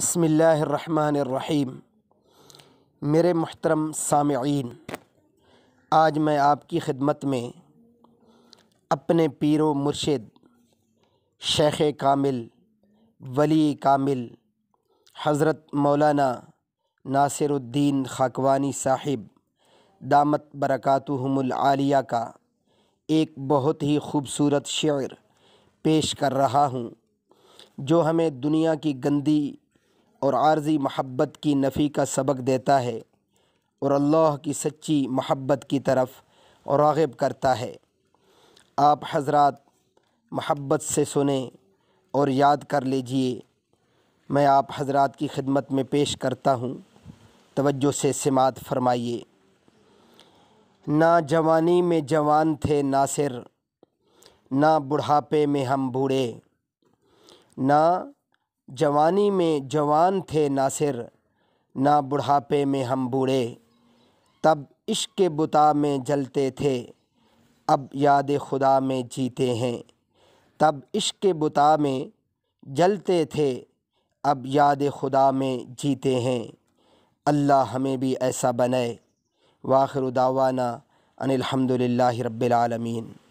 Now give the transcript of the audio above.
بسم اللہ الرحمن الرحیم میرے محترم سامعین آج میں آپ کی خدمت میں اپنے پیر و مرشد شیخ کامل ولی کامل حضرت مولانا ناصر الدین خاکوانی صاحب دامت برکاتہم العالیہ کا ایک بہت ہی خوبصورت شعر پیش کر رہا ہوں جو ہمیں دنیا کی گندی اور عارضی محبت کی نفی کا سبق دیتا ہے اور اللہ کی سچی محبت کی طرف اور راغب کرتا ہے آپ حضرات محبت سے سنیں اور یاد کر لیجئے میں آپ حضرات کی خدمت میں پیش کرتا ہوں توجہ سے سماعت فرمائیے نہ جوانی میں جوان تھے ناصر نہ بڑھاپے میں ہم بوڑھے نہ جوانی میں جوان تھے ناصر نہ بڑھاپے میں ہم بوڑھے تب عشق کے بتا میں جلتے تھے اب یاد خدا میں جیتے ہیں تب عشق کے بتا میں جلتے تھے اب یاد خدا میں جیتے ہیں اللہ ہمیں بھی ایسا بنائے واخر دعوانا ان الحمد للہ رب العالمین